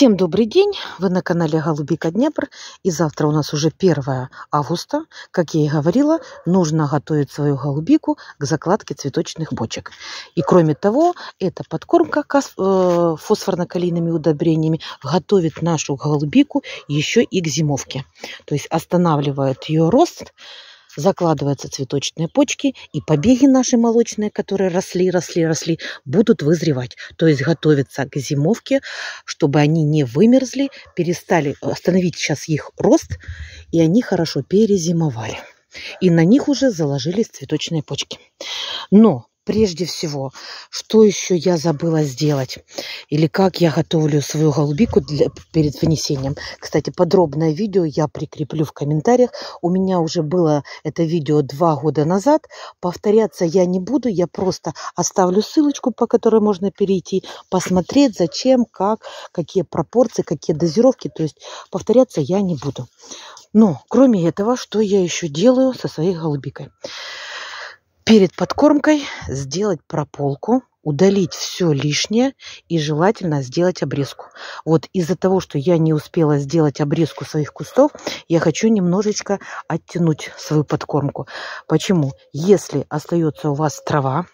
Всем добрый день! Вы на канале Голубика Днепр. И завтра у нас уже 1 августа. Как я и говорила, нужно готовить свою голубику к закладке цветочных бочек. И кроме того, эта подкормка э, фосфорно-калийными удобрениями готовит нашу голубику еще и к зимовке. То есть останавливает ее рост, закладываются цветочные почки, и побеги наши молочные, которые росли, росли, росли, будут вызревать. То есть готовиться к зимовке, чтобы они не вымерзли, перестали остановить сейчас их рост, и они хорошо перезимовали. И на них уже заложились цветочные почки. Но прежде всего, что еще я забыла сделать или как я готовлю свою голубику для, перед вынесением. Кстати, подробное видео я прикреплю в комментариях. У меня уже было это видео два года назад. Повторяться я не буду, я просто оставлю ссылочку, по которой можно перейти, посмотреть, зачем, как, какие пропорции, какие дозировки. То есть повторяться я не буду. Но кроме этого, что я еще делаю со своей голубикой? перед подкормкой сделать прополку, удалить все лишнее и желательно сделать обрезку. Вот из-за того, что я не успела сделать обрезку своих кустов, я хочу немножечко оттянуть свою подкормку. Почему? Если остается у вас трава,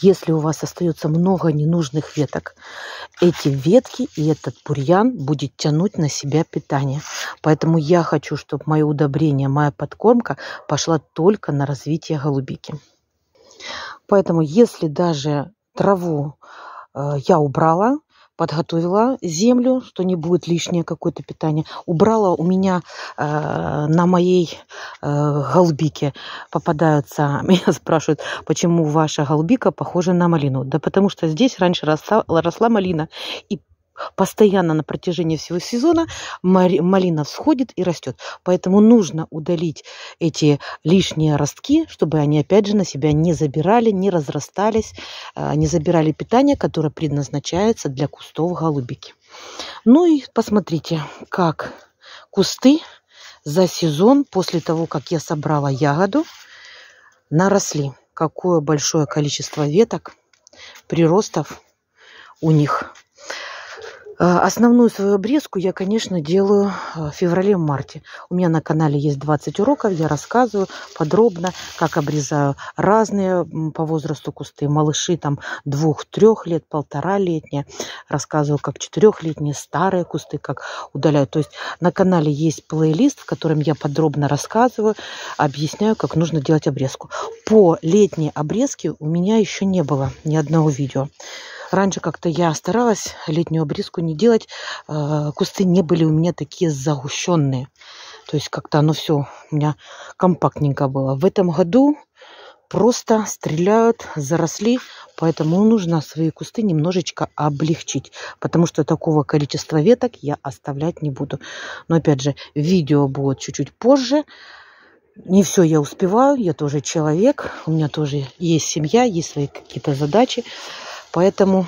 если у вас остается много ненужных веток, эти ветки и этот бурьян будет тянуть на себя питание. Поэтому я хочу, чтобы мое удобрение, моя подкормка пошла только на развитие голубики. Поэтому если даже траву э, я убрала, подготовила землю, что не будет лишнее какое-то питание. Убрала у меня э, на моей э, голбике попадаются, меня спрашивают, почему ваша голубика похожа на малину. Да потому что здесь раньше росла, росла малина. И постоянно на протяжении всего сезона малина всходит и растет. Поэтому нужно удалить эти лишние ростки, чтобы они опять же на себя не забирали, не разрастались, а, не забирали питание, которое предназначается для кустов голубики. Ну и посмотрите, как кусты за сезон после того, как я собрала ягоду, наросли. Какое большое количество веток, приростов у них. А, основную свою обрезку я, конечно, делаю а, в феврале-марте. У меня на канале есть 20 уроков, я рассказываю подробно, как обрезаю разные по возрасту кусты. Малыши там двух-трех лет, полтора летние. Рассказываю, как четырехлетние, старые кусты, как удаляю. То есть на канале есть плейлист, в котором я подробно рассказываю, объясняю, как нужно делать обрезку. По летней обрезке у меня еще не было ни одного видео. Раньше как-то я старалась летнюю обрезку не делать. Э, кусты не были у меня такие загущенные. То есть как-то оно все у меня компактненько было. В этом году просто стреляют, заросли. Поэтому нужно свои кусты немножечко облегчить. Потому что такого количества веток я оставлять не буду. Но опять же, видео будет чуть-чуть позже. Не все я успеваю, я тоже человек, у меня тоже есть семья, есть свои какие-то задачи. Поэтому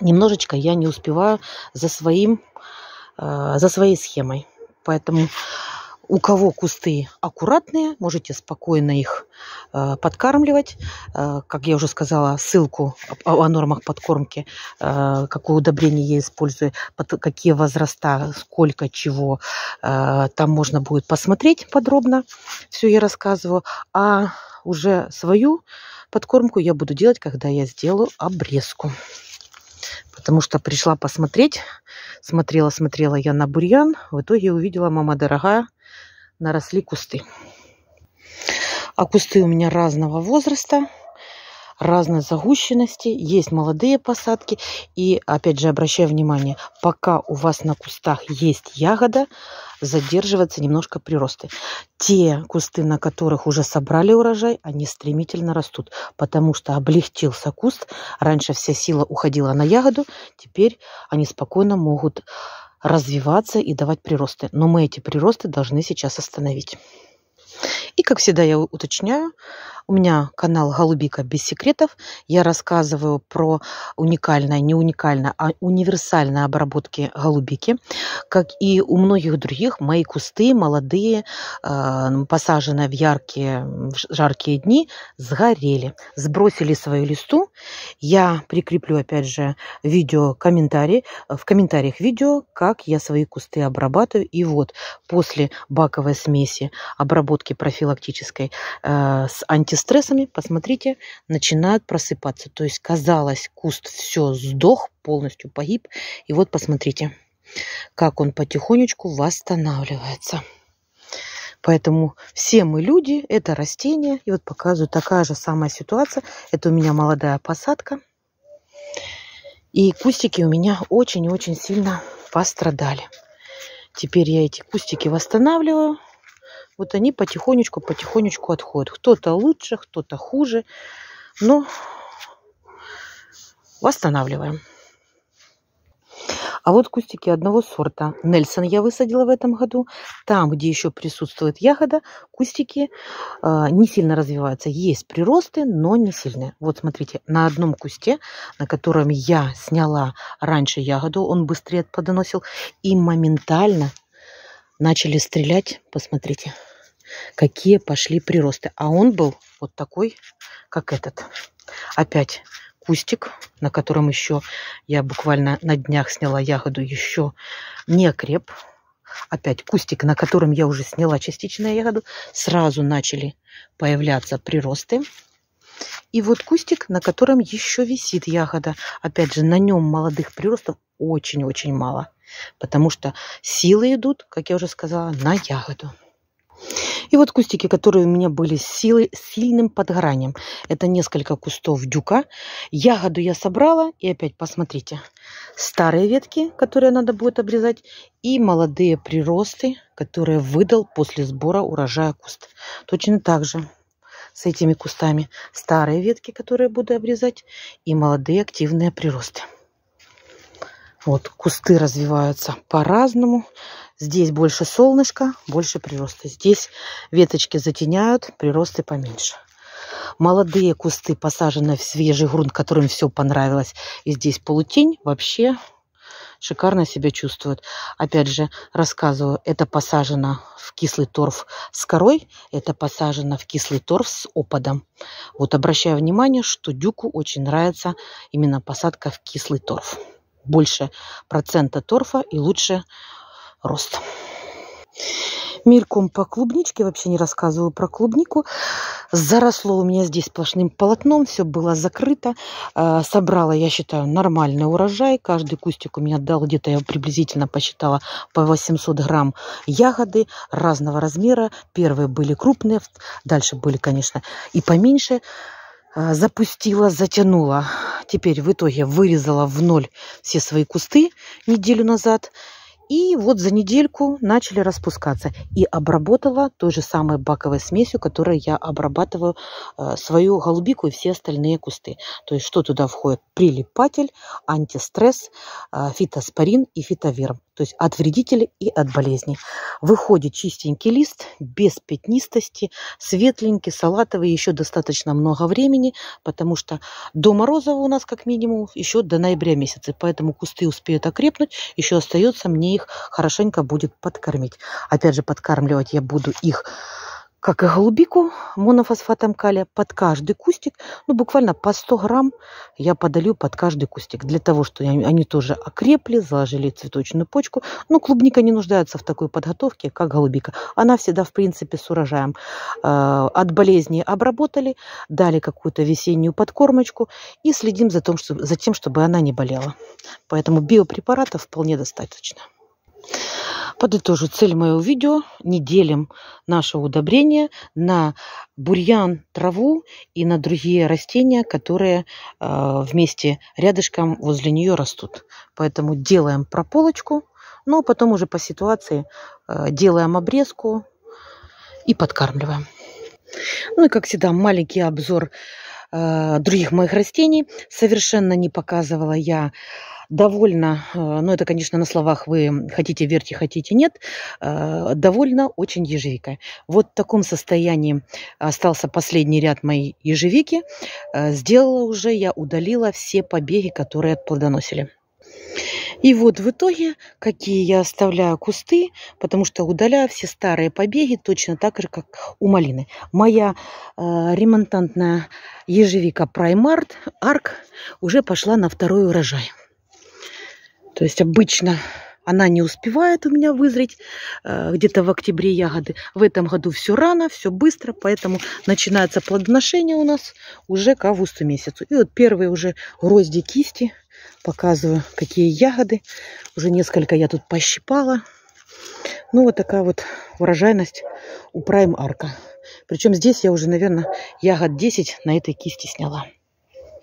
немножечко я не успеваю за, своим, э, за своей схемой. Поэтому у кого кусты аккуратные, можете спокойно их э, подкармливать. Э, как я уже сказала, ссылку о нормах подкормки, какое удобрение я использую, какие возраста, сколько чего, там можно будет посмотреть подробно. Все я рассказываю. А уже свою Подкормку я буду делать, когда я сделаю обрезку. Потому что пришла посмотреть. Смотрела, смотрела я на бурьян. В итоге увидела, мама дорогая, наросли кусты. А кусты у меня разного возраста разной загущенности, есть молодые посадки. И опять же обращаю внимание, пока у вас на кустах есть ягода, задерживаться немножко приросты. Те кусты, на которых уже собрали урожай, они стремительно растут, потому что облегчился куст. Раньше вся сила уходила на ягоду, теперь они спокойно могут развиваться и давать приросты. Но мы эти приросты должны сейчас остановить. И, как всегда, я уточняю, у меня канал «Голубика без секретов». Я рассказываю про уникальное, не уникальное, а универсальное обработки голубики. Как и у многих других, мои кусты молодые, э, посаженные в яркие, в жаркие дни, сгорели. Сбросили свою листу. Я прикреплю, опять же, видео, комментарий, в комментариях видео, как я свои кусты обрабатываю. И вот после баковой смеси обработки профилактической э, с анти занимаете стрессами, посмотрите, начинают просыпаться. То есть, казалось, куст все сдох, полностью погиб. И вот посмотрите, как он потихонечку восстанавливается. Поэтому все мы люди, это растение, И вот показываю такая же самая ситуация. Это у меня молодая посадка. И кустики у меня очень и очень сильно пострадали. Теперь я эти кустики восстанавливаю вот они потихонечку-потихонечку отходят. Кто-то лучше, кто-то хуже, но восстанавливаем. А вот кустики одного сорта. Нельсон я высадила в этом году. Там, где еще присутствует ягода, кустики э, не сильно развиваются. Есть приросты, но не сильные. Вот смотрите, на одном кусте, на котором я сняла раньше ягоду, он быстрее подоносил и моментально начали стрелять. Посмотрите, какие пошли приросты. А он был вот такой, как этот. Опять кустик, на котором еще я буквально на днях сняла ягоду, еще не креп Опять кустик, на котором я уже сняла частичную ягоду, сразу начали появляться приросты. И вот кустик, на котором еще висит ягода. Опять же, на нем молодых приростов очень-очень мало. Потому что силы идут, как я уже сказала, на ягоду. И вот кустики, которые у меня были с, силой, с сильным подгоранием. Это несколько кустов дюка. Ягоду я собрала. И опять посмотрите. Старые ветки, которые надо будет обрезать. И молодые приросты, которые выдал после сбора урожая куст. Точно так же с этими кустами. Старые ветки, которые буду обрезать. И молодые активные приросты. Вот кусты развиваются по-разному. Здесь больше солнышко, больше прироста. Здесь веточки затеняют, приросты поменьше. Молодые кусты посажены в свежий грунт, которым все понравилось. И здесь полутень вообще шикарно себя чувствуют. Опять же, рассказываю, это посажено в кислый торф с корой, это посажено в кислый торф с опадом. Вот обращаю внимание, что дюку очень нравится именно посадка в кислый торф больше процента торфа и лучше рост. Мельком по клубничке, вообще не рассказываю про клубнику. Заросло у меня здесь сплошным полотном, все было закрыто. А, собрала, я считаю, нормальный урожай. Каждый кустик у меня дал где-то, я приблизительно посчитала, по 800 грамм ягоды разного размера. Первые были крупные, дальше были, конечно, и поменьше. А, запустила, затянула. Теперь в итоге вырезала в ноль все свои кусты неделю назад. И вот за недельку начали распускаться. И обработала той же самой баковой смесью, которой я обрабатываю э, свою голубику и все остальные кусты. То есть что туда входит? Прилипатель, антистресс, э, фитоспорин и фитоверм то есть от вредителей и от болезней. Выходит чистенький лист, без пятнистости, светленький, салатовый, еще достаточно много времени, потому что до Морозова у нас как минимум еще до ноября месяца, поэтому кусты успеют окрепнуть, еще остается мне их хорошенько будет подкормить. Опять же, подкармливать я буду их как и голубику монофосфатом калия, под каждый кустик, ну буквально по 100 грамм я подолью под каждый кустик, для того, чтобы они тоже окрепли, заложили цветочную почку. Ну, клубника не нуждается в такой подготовке, как голубика. Она всегда, в принципе, с урожаем. Э, от болезней обработали, дали какую-то весеннюю подкормочку и следим за, том, что, за тем, чтобы она не болела. Поэтому биопрепаратов вполне достаточно. Подытожу цель моего видео. Не делим наше удобрение на бурьян, траву и на другие растения, которые э, вместе рядышком возле нее растут. Поэтому делаем прополочку, но потом уже по ситуации э, делаем обрезку и подкармливаем. Ну и как всегда маленький обзор э, других моих растений. Совершенно не показывала я довольно, э, ну это, конечно, на словах вы хотите верьте, хотите нет, э, довольно очень ежевика. Вот в таком состоянии остался последний ряд моей ежевики. Э, сделала уже, я удалила все побеги, которые плодоносили. И вот в итоге, какие я оставляю кусты, потому что удаляю все старые побеги точно так же, как у малины. Моя э, ремонтантная ежевика Primart Арк уже пошла на второй урожай. То есть обычно она не успевает у меня вызреть, э, где-то в октябре ягоды. В этом году все рано, все быстро, поэтому начинается плодоношение у нас уже к августу месяцу. И вот первые уже грозди кисти, показываю, какие ягоды. Уже несколько я тут пощипала. Ну, вот такая вот урожайность у Prime Арка. Причем здесь я уже, наверное, ягод 10 на этой кисти сняла.